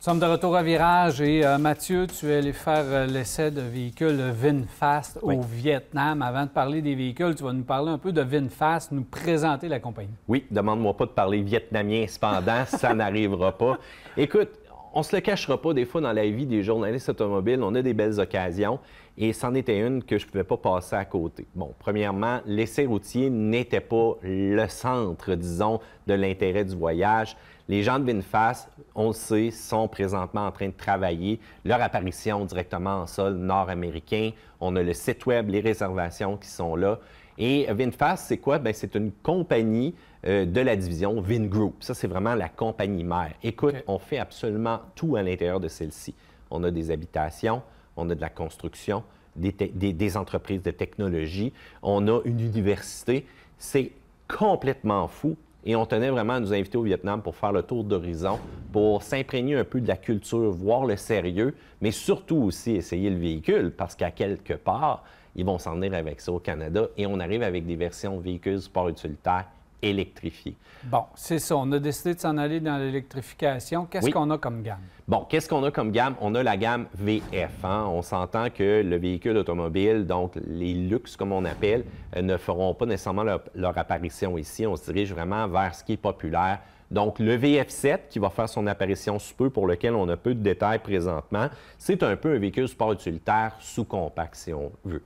Nous sommes de retour à virage et euh, Mathieu, tu es allé faire euh, l'essai de véhicule VinFast au Vietnam. Avant de parler des véhicules, tu vas nous parler un peu de VinFast, nous présenter la compagnie. Oui, demande-moi pas de parler vietnamien, cependant, ça n'arrivera pas. Écoute, on se le cachera pas des fois dans la vie des journalistes automobiles, on a des belles occasions et c'en était une que je ne pouvais pas passer à côté. Bon, premièrement, l'essai routier n'était pas le centre, disons, de l'intérêt du voyage les gens de Vinfast, on le sait, sont présentement en train de travailler leur apparition directement en sol nord-américain. On a le site web, les réservations qui sont là. Et VinFast, c'est quoi? Ben, c'est une compagnie euh, de la division VinGroup. Ça, c'est vraiment la compagnie mère. Écoute, on fait absolument tout à l'intérieur de celle-ci. On a des habitations, on a de la construction, des entreprises de technologie, on a une université. C'est complètement fou et on tenait vraiment à nous inviter au Vietnam pour faire le tour d'horizon, pour s'imprégner un peu de la culture, voir le sérieux, mais surtout aussi essayer le véhicule, parce qu'à quelque part, ils vont s'en venir avec ça au Canada et on arrive avec des versions véhicules sport utilitaire électrifié. Bon, c'est ça. On a décidé de s'en aller dans l'électrification. Qu'est-ce qu'on a comme gamme? Bon, qu'est-ce qu'on a comme gamme? On a la gamme VF. 1 hein. On s'entend que le véhicule automobile, donc les luxes comme on appelle, euh, ne feront pas nécessairement leur, leur apparition ici. On se dirige vraiment vers ce qui est populaire. Donc, le VF7 qui va faire son apparition sous peu, pour lequel on a peu de détails présentement, c'est un peu un véhicule sport utilitaire sous compact, si on veut.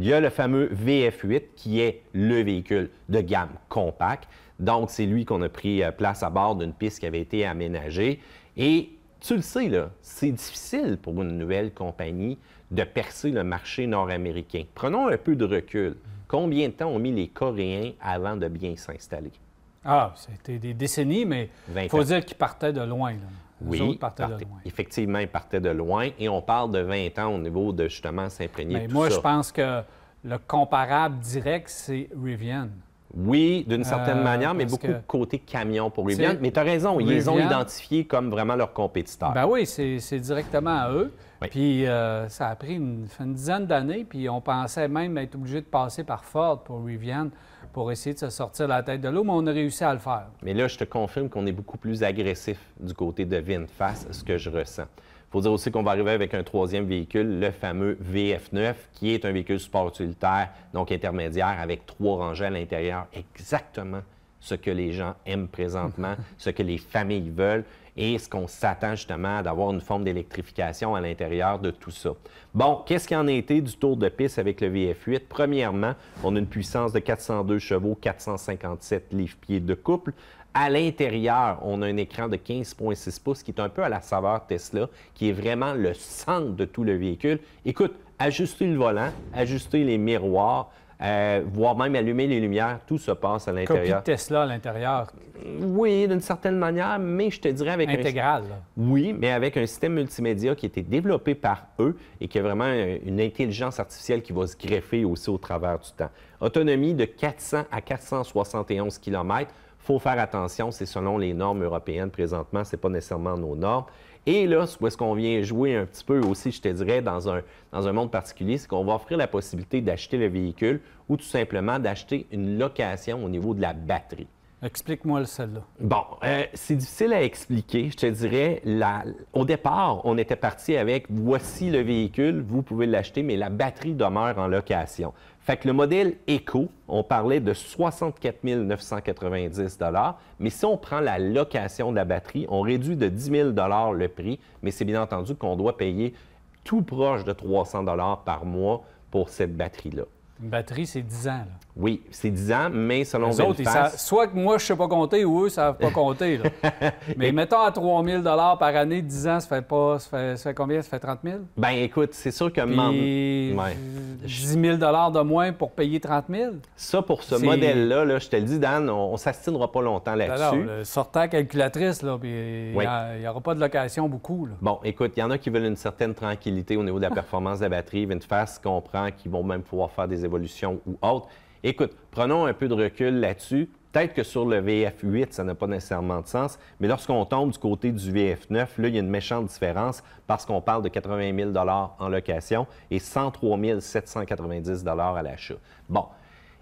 Il y a le fameux VF8 qui est le véhicule de gamme compact. Donc, c'est lui qu'on a pris euh, place à bord d'une piste qui avait été aménagée. Et tu le sais, là, c'est difficile pour une nouvelle compagnie de percer le marché nord-américain. Prenons un peu de recul. Combien de temps ont mis les Coréens avant de bien s'installer? Ah, c'était des décennies, mais il faut dire qu'ils partaient de loin. Là. Oui, effectivement, partait, de loin. Et on parle de 20 ans au niveau de justement s'imprégner. moi, je pense que le comparable direct, c'est Rivian. Oui, d'une certaine euh, manière, mais beaucoup côté camion pour Rivian. Mais tu as raison, ils les ont identifiés comme vraiment leurs compétiteurs. Ben oui, c'est directement à eux. Puis euh, ça a pris une, dizaine d'années, puis on pensait même être obligé de passer par Ford pour Rivian pour essayer de se sortir la tête de l'eau, mais on a réussi à le faire. Mais là, je te confirme qu'on est beaucoup plus agressif du côté de face à ce que je ressens. Il faut dire aussi qu'on va arriver avec un troisième véhicule, le fameux VF9, qui est un véhicule sport utilitaire, donc intermédiaire, avec trois rangées à l'intérieur, exactement ce que les gens aiment présentement, ce que les familles veulent et ce qu'on s'attend justement d'avoir une forme d'électrification à l'intérieur de tout ça. Bon, qu'est-ce qu'il en a été du tour de piste avec le VF8? Premièrement, on a une puissance de 402 chevaux, 457 livres-pieds de couple. À l'intérieur, on a un écran de 15,6 pouces qui est un peu à la saveur Tesla, qui est vraiment le centre de tout le véhicule. Écoute, ajuster le volant, ajuster les miroirs, euh, voire même allumer les lumières, tout se passe à l'intérieur. Copie de Tesla à l'intérieur. Oui, d'une certaine manière, mais je te dirais avec intégral. Oui, mais avec un système multimédia qui a été développé par eux et qui a vraiment une intelligence artificielle qui va se greffer aussi au travers du temps. Autonomie de 400 à 471 km faut faire attention, c'est selon les normes européennes présentement, c'est pas nécessairement nos normes. Et là, où est-ce qu'on vient jouer un petit peu aussi, je te dirais, dans un, dans un monde particulier, c'est qu'on va offrir la possibilité d'acheter le véhicule ou tout simplement d'acheter une location au niveau de la batterie. Explique-moi celle-là. Bon, euh, c'est difficile à expliquer. Je te dirais, au départ, on était parti avec voici le véhicule, vous pouvez l'acheter, mais la batterie demeure en location. Fait que le modèle Eco, on parlait de 64 990 mais si on prend la location de la batterie, on réduit de 10 000 le prix, mais c'est bien entendu qu'on doit payer tout proche de 300 par mois pour cette batterie-là. Une batterie, c'est 10 ans. Oui, c'est 10 ans, mais selon Les autres, soit que moi, je ne sais pas compter ou eux ne savent pas compter. mais mettons à 3 000 par année, 10 ans, ça fait, pas... ça fait... combien? Ça fait 30 000? Bien, écoute, c'est sûr que... 10 000 de moins pour payer 30 000? Ça, pour ce modèle-là, je te le dis, Dan, on, ne s'assinera pas longtemps là-dessus. Sortant calculatrice, il n'y aura pas de location beaucoup. Bon, écoute, il y en a qui veulent une certaine tranquillité au niveau de la performance de la batterie. une qu'on comprend qu'ils vont même pouvoir faire des évolutions ou autres. Écoute, prenons un peu de recul là-dessus. Peut-être que sur le VF8, ça n'a pas nécessairement de sens, mais lorsqu'on tombe du côté du VF9, là, il y a une méchante différence parce qu'on parle de 80 000 en location et 103 790 à l'achat. Bon,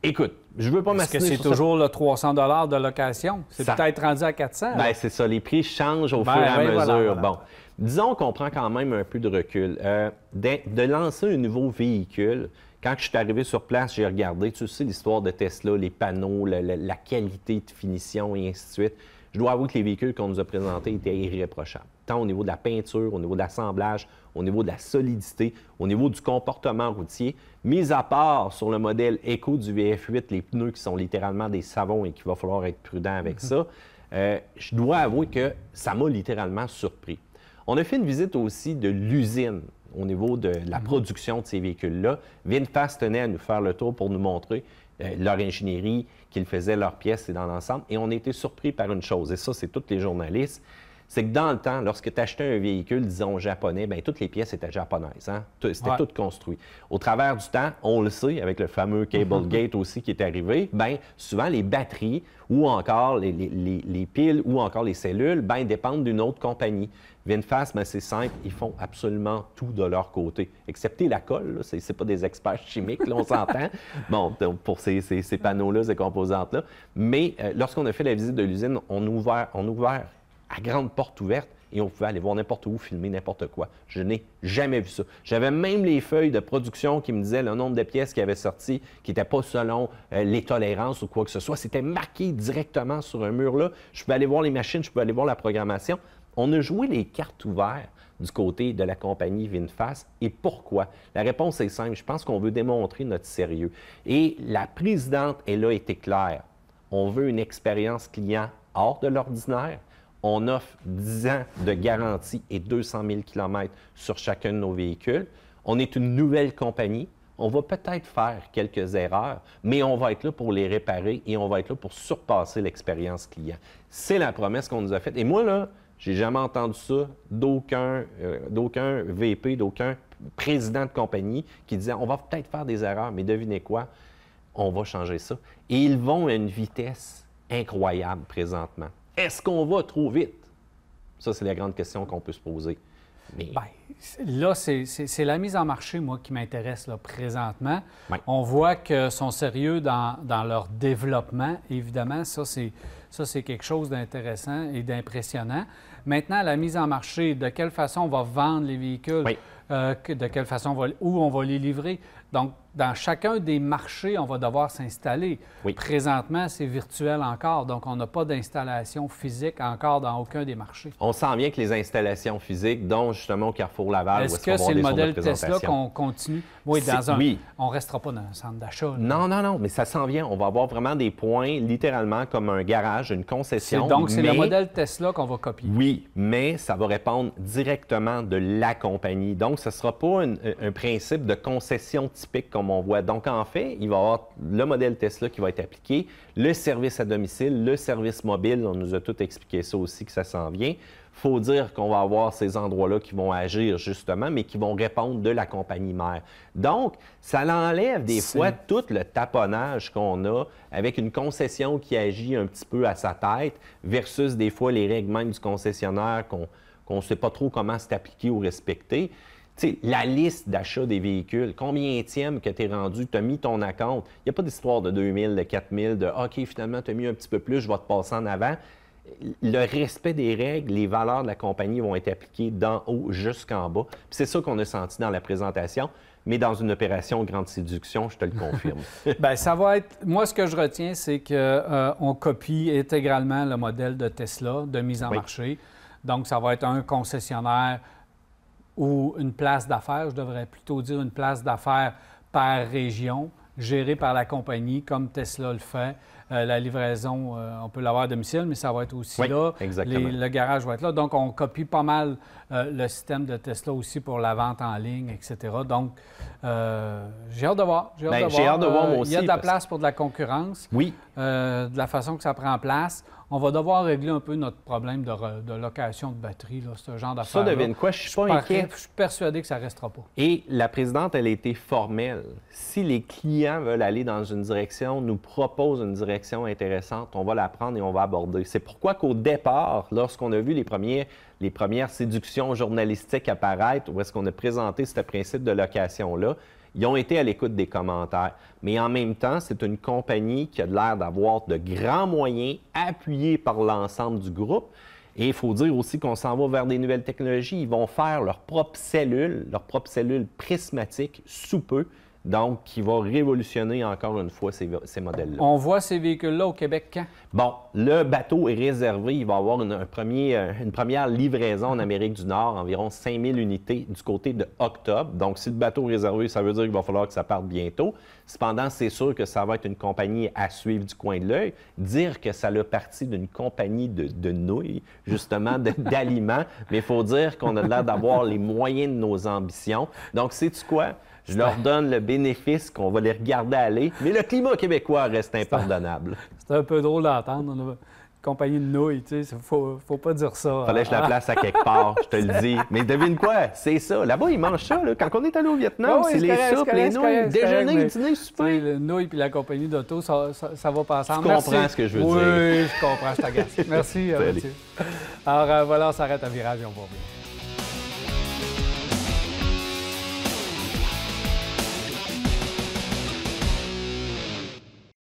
Écoute, je ne veux pas est que c'est toujours le 300 de location? C'est peut-être rendu à 400? Bien, c'est ça. Les prix changent au ben fur et à mesure. Bon, disons qu'on prend quand même un peu de recul. Euh, de, lancer un nouveau véhicule, quand je suis arrivé sur place, j'ai regardé, tu sais, l'histoire de Tesla, les panneaux, la, qualité de finition et ainsi de suite. Je dois avouer que les véhicules qu'on nous a présentés étaient irréprochables, tant au niveau de la peinture, au niveau de l'assemblage, au niveau de la solidité, au niveau du comportement routier, mis à part sur le modèle Eco du VF8, les pneus qui sont littéralement des savons et qu'il va falloir être prudent avec mhm. ça, euh, je dois avouer que ça m'a littéralement surpris. On a fait une visite aussi de l'usine au niveau de la mhm. production de ces véhicules-là. VinFast tenait à nous faire le tour pour nous montrer euh, leur ingénierie, qu'ils faisaient leurs pièces et dans l'ensemble. Et on a été surpris par une chose, et ça, c'est tous les journalistes, c'est que dans le temps, lorsque tu achetais un véhicule, disons, japonais, bien, toutes les pièces étaient japonaises. Hein. C'était tout construit. Au travers du temps, on le sait, avec le fameux Cable Gate aussi qui est arrivé, bien, souvent les batteries ou encore les, les, les, les piles ou encore les cellules, bien, dépendent d'une autre compagnie. VinFast, bien, c'est simple, ils font absolument tout de leur côté, excepté la colle. Ce n'est pas des experts chimiques, là, on s'entend, bon, pour ces, ces, ces panneaux-là, ces composantes-là. Mais euh, lorsqu'on a fait la visite de l'usine, on ouvert, on a ouvert grande porte ouverte et on pouvait aller voir n'importe où, filmer n'importe quoi. Je n'ai jamais vu ça. J'avais même les feuilles de production qui me disaient le nombre de pièces qui avaient sorti, qui n'étaient pas selon euh, les tolérances ou quoi que ce soit. C'était marqué directement sur un mur là. Je pouvais aller voir les machines, je pouvais aller voir la programmation. On a joué les cartes ouvertes du côté de la compagnie VinFast. Et pourquoi? La réponse est simple. Je pense qu'on veut démontrer notre sérieux. Et la présidente, elle a été claire. On veut une expérience client hors de l'ordinaire on offre 10 ans de garantie et 200 000 km sur chacun de nos véhicules. On est une nouvelle compagnie. On va peut-être faire quelques erreurs, mais on va être là pour les réparer et on va être là pour surpasser l'expérience client. C'est la promesse qu'on nous a faite. Et moi, là, j'ai jamais entendu ça d'aucun euh, VP, d'aucun président de compagnie qui disait on va peut-être faire des erreurs, mais devinez quoi, on va changer ça. Et ils vont à une vitesse incroyable présentement. Est-ce qu'on va trop vite? Ça, c'est la grande question qu'on peut se poser. Bien, là, c'est la mise en marché, moi, qui m'intéresse présentement. On voit qu'ils sont sérieux dans, leur développement. Évidemment, ça, c'est quelque chose d'intéressant et d'impressionnant. Maintenant, la mise en marché, de quelle façon on va vendre les véhicules, euh, de quelle façon on va, où on va les livrer. Donc, dans chacun des marchés, on va devoir s'installer. Présentement, c'est virtuel encore, donc on n'a pas d'installation physique encore dans aucun des marchés. On sent bien que les installations physiques, dont justement au Carrefour Laval, est-ce que c'est le modèle Tesla qu'on continue? Oui, dans on restera pas dans un centre d'achat. Non, non, non, mais ça s'en vient. On va avoir vraiment des points littéralement comme un garage, une concession. Donc, c'est le modèle Tesla qu'on va copier. Oui, mais ça va répondre directement de la compagnie. Donc, ce ne sera pas un, un principe de concession typique comme donc, en fait, il va y avoir le modèle Tesla qui va être appliqué, le service à domicile, le service mobile. On nous a tout expliqué ça aussi, que ça s'en vient. Il faut dire qu'on va avoir ces endroits-là qui vont agir justement, mais qui vont répondre de la compagnie mère. Donc, ça l'enlève des fois tout le taponnage qu'on a avec une concession qui agit un petit peu à sa tête versus des fois les règles du concessionnaire qu'on ne sait pas trop comment c'est appliqué ou respecté sais, la liste d'achat des véhicules, combien tièmes que tu es rendu, tu as mis ton account. Il n'y a pas d'histoire de 2000, de 4000, de ah, OK, finalement, tu as mis un petit peu plus, je vais te passer en avant. Le respect des règles, les valeurs de la compagnie vont être appliquées d'en haut jusqu'en bas. C'est ça qu'on a senti dans la présentation mais dans une opération grande séduction, je te le confirme. Bien, ça va être. Moi, ce que je retiens, c'est qu'on euh, copie intégralement le modèle de Tesla de mise en marché. Donc, ça va être un concessionnaire ou une place d'affaires, je devrais plutôt dire une place d'affaires par région, gérée par la compagnie comme Tesla le fait, euh, la livraison, euh, on peut l'avoir à domicile, mais ça va être aussi là. le garage va être là. Donc, on copie pas mal euh, le système de Tesla aussi pour la vente en ligne, etc. Donc, j'ai hâte de voir. J'ai hâte, ben, de voir, aussi. Il y a de la place pour de la concurrence. Oui. de la façon que ça prend place on va devoir régler un peu notre problème de, location de batterie, ce genre d'affaires. Ça devine quoi? Je suis pas inquiet. Je suis persuadé que ça ne restera pas. Et la présidente, elle a été formelle. Si les clients veulent aller dans une direction, nous proposent une direction, intéressante, on va la prendre et on va aborder. C'est pourquoi qu'au départ, lorsqu'on a vu les, les premières séductions journalistiques apparaître, où est-ce qu'on a présenté ce principe de location-là, ils ont été à l'écoute des commentaires. Mais en même temps, c'est une compagnie qui a l'air d'avoir de grands moyens appuyés par l'ensemble du groupe. Et il faut dire aussi qu'on s'en va vers des nouvelles technologies. Ils vont faire leur propre cellule, leur propre cellule prismatique sous peu donc qui va révolutionner encore une fois ces, modèles-là. On voit ces véhicules-là au Québec quand? Hein? Bon, le bateau est réservé. Il va avoir une, euh, première livraison en Amérique du Nord, environ 5000 unités du côté de octobre. Donc, si le bateau est réservé, ça veut dire qu'il va falloir que ça parte bientôt. Cependant, c'est sûr que ça va être une compagnie à suivre du coin de l'œil. Dire que ça a parti d'une compagnie de, nouilles, justement, d'aliments, mais il faut dire qu'on a l'air d'avoir les moyens de nos ambitions. Donc, c'est tu quoi? Je leur donne le bénéfice qu'on va les regarder aller, mais le climat québécois reste impardonnable. C'est un peu drôle d'entendre. On Compagnie de nouilles, tu sais, faut, faut pas dire ça. Fallait que je la hein. place à quelque part, je te le dis. Mais devine quoi, c'est ça. Là-bas, ils mangent ça. Quand on est allé au Vietnam, c'est les soupes, les nouilles, déjeuner, dîner, souper. Les nouilles puis la compagnie d'auto, ça, va pas ensemble. Tu comprends ce que je veux dire. Oui, je comprends, je t'agace. Merci, euh, Alors euh, voilà, on s'arrête à virage et on va bien.